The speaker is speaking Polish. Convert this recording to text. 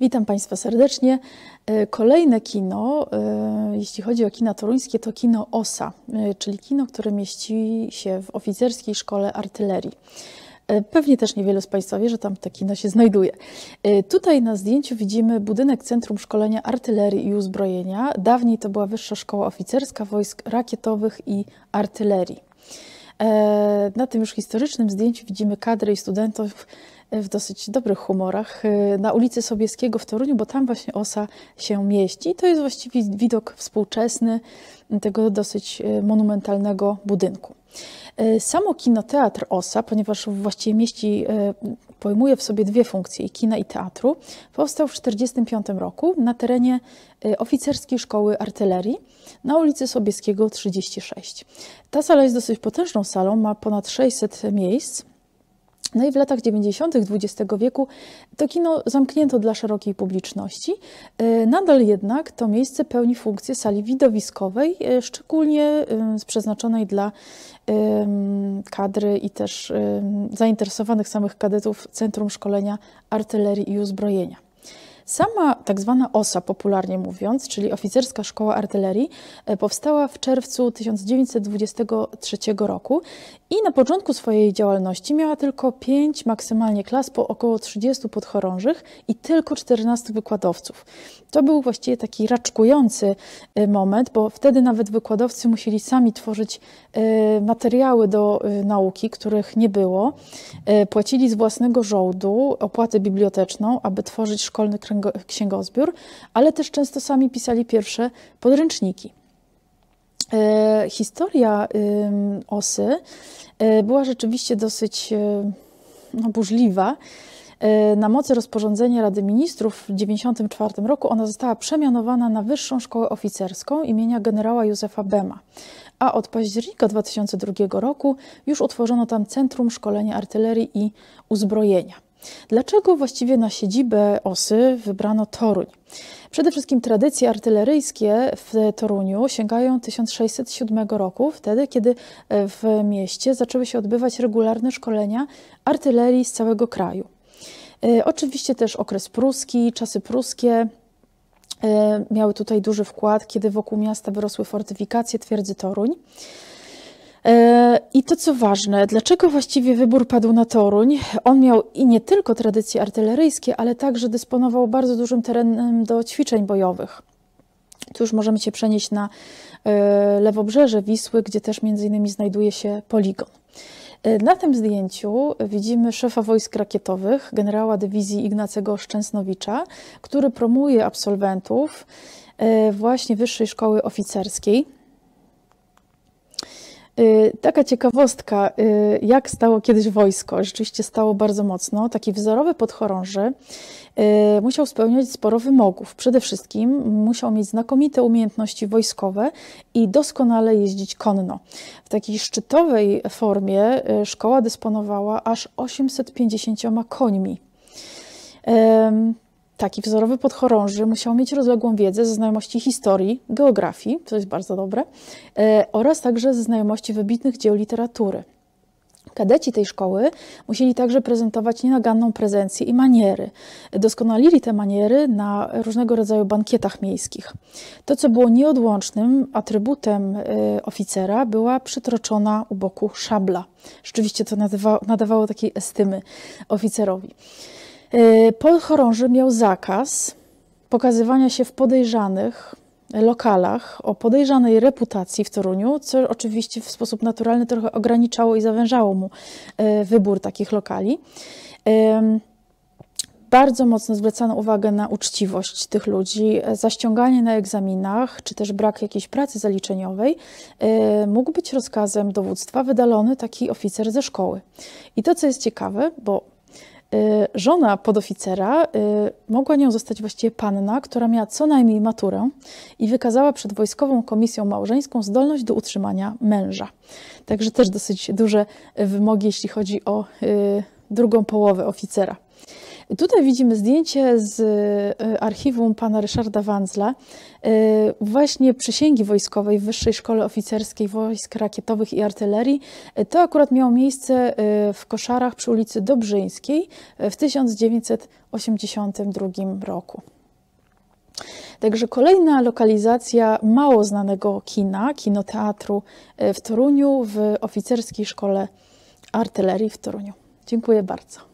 Witam Państwa serdecznie. E, kolejne kino, e, jeśli chodzi o kina toruńskie, to kino OSA, e, czyli kino, które mieści się w oficerskiej szkole artylerii. Pewnie też niewielu z Państwa wie, że tam te kino się znajduje. Tutaj na zdjęciu widzimy budynek Centrum Szkolenia Artylerii i Uzbrojenia. Dawniej to była Wyższa Szkoła Oficerska Wojsk Rakietowych i Artylerii. Na tym już historycznym zdjęciu widzimy kadry i studentów w dosyć dobrych humorach y, na ulicy Sobieskiego w Toruniu, bo tam właśnie osa się mieści. To jest właściwie widok współczesny tego dosyć y, monumentalnego budynku. Y, samo kinoteatr Osa, ponieważ właściwie mieści, pojmuje w sobie dwie funkcje, i kina i teatru, powstał w 1945 roku na terenie Oficerskiej Szkoły Artylerii na ulicy Sobieskiego 36. Ta sala jest dosyć potężną salą, ma ponad 600 miejsc no i w latach 90. XX wieku to kino zamknięto dla szerokiej publiczności. E, nadal jednak to miejsce pełni funkcję sali widowiskowej, e, szczególnie przeznaczonej dla kadry i też zainteresowanych samych kadetów Centrum Szkolenia Artylerii i Uzbrojenia. Sama tak zwana OSA, popularnie mówiąc, czyli Oficerska Szkoła Artylerii, e, powstała w czerwcu 1923 roku i na początku swojej działalności miała tylko 5 maksymalnie klas po około 30 podchorążych i tylko 14 wykładowców. To był właściwie taki raczkujący e, moment, bo wtedy nawet wykładowcy musieli sami tworzyć e, materiały do nauki, których nie było. Płacili z własnego żołdu opłatę biblioteczną, aby tworzyć szkolny kręgosłup księgozbiór, ale też często sami pisali pierwsze podręczniki. E, historia osy e, była rzeczywiście dosyć e, no, burzliwa. Na mocy rozporządzenia Rady Ministrów w 1994 roku ona została przemianowana na Wyższą Szkołę Oficerską imienia generała Józefa Bema, a od października 2002 roku już utworzono tam Centrum Szkolenia Artylerii i Uzbrojenia. Dlaczego właściwie na siedzibę osy wybrano Toruń? Przede wszystkim tradycje artyleryjskie w Toruniu sięgają 1607 roku, wtedy kiedy e, w mieście zaczęły się odbywać regularne szkolenia artylerii z całego kraju. E, oczywiście też okres pruski, czasy pruskie, e, miały tutaj duży wkład, kiedy wokół miasta wyrosły fortyfikacje twierdzy Toruń. E, I to co ważne, dlaczego właściwie wybór padł na Toruń? On miał i nie tylko tradycje artyleryjskie, ale także dysponował bardzo dużym terenem do ćwiczeń bojowych. Tu już możemy się przenieść na e, lewobrzeże Wisły, gdzie też między innymi znajduje się poligon. E, na tym zdjęciu widzimy szefa wojsk rakietowych, generała dywizji Ignacego Szczęsnowicza, który promuje absolwentów właśnie Wyższej Szkoły Oficerskiej. Y, taka ciekawostka, y, jak stało kiedyś wojsko. Rzeczywiście stało bardzo mocno. Taki wzorowy podchorąży y, musiał spełniać sporo wymogów. Przede wszystkim musiał mieć znakomite umiejętności wojskowe i doskonale jeździć konno. W takiej szczytowej formie szkoła dysponowała aż 850 końmi. Taki wzorowy podchorąży musiał mieć rozległą wiedzę ze znajomości historii, geografii, co jest bardzo dobre, e, oraz także ze znajomości wybitnych dzieł literatury. Kadeci tej szkoły musieli także prezentować nienaganną prezencję i maniery. Doskonalili te maniery na różnego rodzaju bankietach miejskich. To, co było nieodłącznym atrybutem e, oficera, była przytroczona u boku szabla. Rzeczywiście to nadawało, nadawało takiej estymy oficerowi. Y, Paul Chorąży miał zakaz pokazywania się w podejrzanych y, lokalach o podejrzanej reputacji w Toruniu, co oczywiście w sposób naturalny trochę ograniczało i zawężało mu y, wybór takich lokali. Bardzo mocno zwracano uwagę na uczciwość tych ludzi, zaściąganie na egzaminach, czy też brak jakiejś pracy zaliczeniowej. Mógł być rozkazem dowództwa wydalony taki oficer ze szkoły. I to, co jest ciekawe, bo Y, żona podoficera y, mogła nią zostać właściwie panna, która miała co najmniej maturę i wykazała przed Wojskową Komisją Małżeńską zdolność do utrzymania męża. Także też dosyć duże wymogi, jeśli chodzi o y, drugą połowę oficera. Tutaj widzimy zdjęcie z e, archiwum pana Ryszarda Wandzla, e, właśnie przysięgi wojskowej w Wyższej Szkole Oficerskiej Wojsk Rakietowych i Artylerii. E, to akurat miało miejsce w Koszarach przy ulicy Dobrzyńskiej w 1982 roku. Także kolejna lokalizacja mało znanego kina, kinoteatru w Toruniu w Oficerskiej Szkole Artylerii w Toruniu. Dziękuję bardzo.